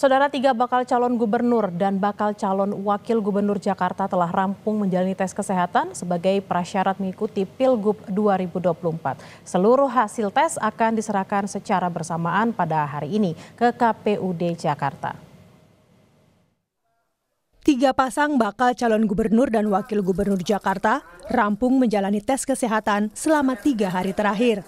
Saudara tiga bakal calon gubernur dan bakal calon wakil gubernur Jakarta telah rampung menjalani tes kesehatan sebagai prasyarat mengikuti Pilgub 2024. Seluruh hasil tes akan diserahkan secara bersamaan pada hari ini ke KPUD Jakarta. Tiga pasang bakal calon gubernur dan wakil gubernur Jakarta rampung menjalani tes kesehatan selama tiga hari terakhir.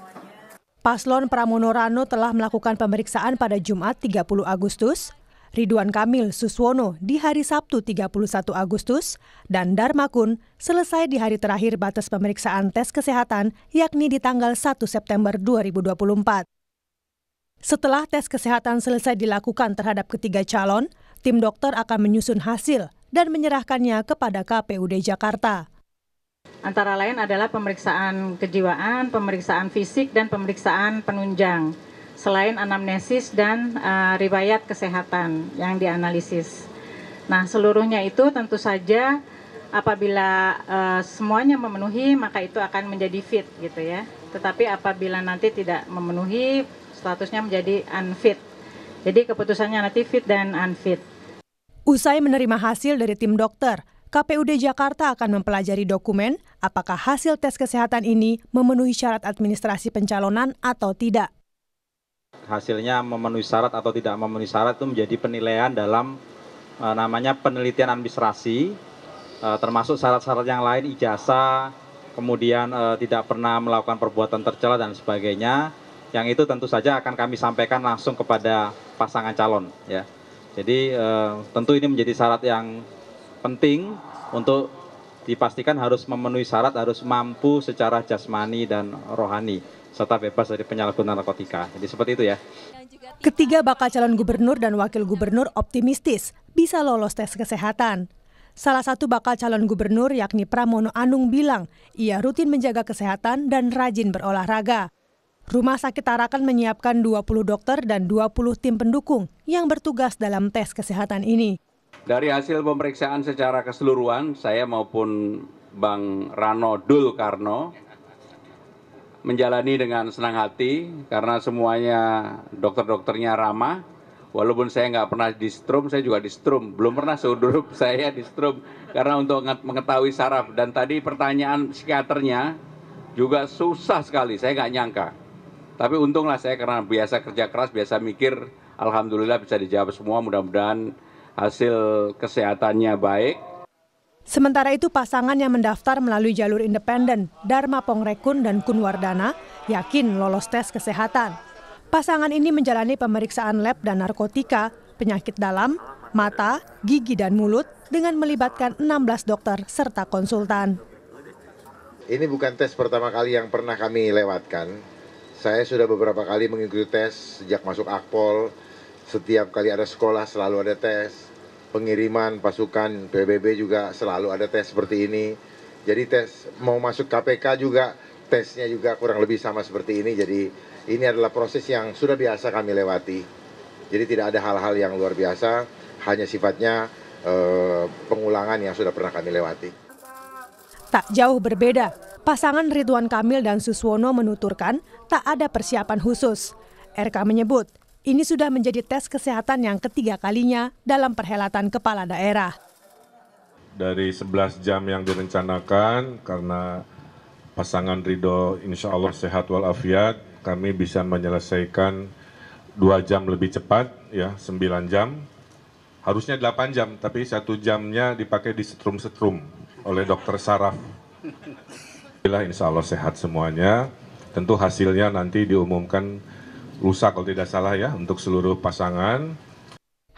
Paslon Pramono Rano telah melakukan pemeriksaan pada Jumat 30 Agustus Ridwan Kamil Suswono di hari Sabtu 31 Agustus, dan Darmakun selesai di hari terakhir batas pemeriksaan tes kesehatan yakni di tanggal 1 September 2024. Setelah tes kesehatan selesai dilakukan terhadap ketiga calon, tim dokter akan menyusun hasil dan menyerahkannya kepada KPUD Jakarta. Antara lain adalah pemeriksaan kejiwaan, pemeriksaan fisik, dan pemeriksaan penunjang selain anamnesis dan uh, riwayat kesehatan yang dianalisis. Nah, seluruhnya itu tentu saja apabila uh, semuanya memenuhi maka itu akan menjadi fit gitu ya. Tetapi apabila nanti tidak memenuhi statusnya menjadi unfit. Jadi keputusannya nanti fit dan unfit. Usai menerima hasil dari tim dokter, KPUD Jakarta akan mempelajari dokumen apakah hasil tes kesehatan ini memenuhi syarat administrasi pencalonan atau tidak hasilnya memenuhi syarat atau tidak memenuhi syarat itu menjadi penilaian dalam e, namanya penelitian administrasi e, termasuk syarat-syarat yang lain ijazah kemudian e, tidak pernah melakukan perbuatan tercela dan sebagainya yang itu tentu saja akan kami sampaikan langsung kepada pasangan calon ya jadi e, tentu ini menjadi syarat yang penting untuk dipastikan harus memenuhi syarat harus mampu secara jasmani dan rohani serta bebas dari penyalahgunaan narkotika. Jadi seperti itu ya. Ketiga bakal calon gubernur dan wakil gubernur optimistis bisa lolos tes kesehatan. Salah satu bakal calon gubernur yakni Pramono Anung bilang ia rutin menjaga kesehatan dan rajin berolahraga. Rumah sakit Tarakan menyiapkan 20 dokter dan 20 tim pendukung yang bertugas dalam tes kesehatan ini. Dari hasil pemeriksaan secara keseluruhan, saya maupun Bang Rano Dul Karno menjalani dengan senang hati karena semuanya dokter-dokternya ramah. Walaupun saya nggak pernah di strum, saya juga di strum. Belum pernah seudur saya di strum karena untuk mengetahui saraf. Dan tadi pertanyaan psikiaternya juga susah sekali, saya nggak nyangka. Tapi untunglah saya karena biasa kerja keras, biasa mikir, Alhamdulillah bisa dijawab semua. Mudah-mudahan hasil kesehatannya baik. Sementara itu pasangan yang mendaftar melalui jalur independen, Dharma Pongrekun dan Kunwardana, yakin lolos tes kesehatan. Pasangan ini menjalani pemeriksaan lab dan narkotika, penyakit dalam, mata, gigi dan mulut dengan melibatkan 16 dokter serta konsultan. Ini bukan tes pertama kali yang pernah kami lewatkan. Saya sudah beberapa kali mengikuti tes sejak masuk Akpol, setiap kali ada sekolah selalu ada tes pengiriman pasukan PBB juga selalu ada tes seperti ini. Jadi tes mau masuk KPK juga tesnya juga kurang lebih sama seperti ini. Jadi ini adalah proses yang sudah biasa kami lewati. Jadi tidak ada hal-hal yang luar biasa, hanya sifatnya eh, pengulangan yang sudah pernah kami lewati. Tak jauh berbeda, pasangan Ridwan Kamil dan Suswono menuturkan tak ada persiapan khusus. RK menyebut ini sudah menjadi tes kesehatan yang ketiga kalinya dalam perhelatan kepala daerah. Dari 11 jam yang direncanakan, karena pasangan Ridho insya Allah sehat walafiat, kami bisa menyelesaikan dua jam lebih cepat, ya 9 jam. Harusnya 8 jam, tapi satu jamnya dipakai di setrum-setrum oleh dokter saraf. Bila insya Allah sehat semuanya. Tentu hasilnya nanti diumumkan lusa kalau tidak salah ya untuk seluruh pasangan.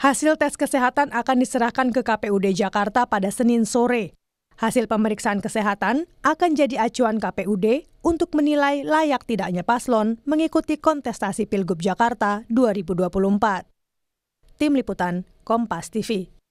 Hasil tes kesehatan akan diserahkan ke KPUD Jakarta pada Senin sore. Hasil pemeriksaan kesehatan akan jadi acuan KPUD untuk menilai layak tidaknya paslon mengikuti kontestasi Pilgub Jakarta 2024. Tim Liputan, Kompas TV.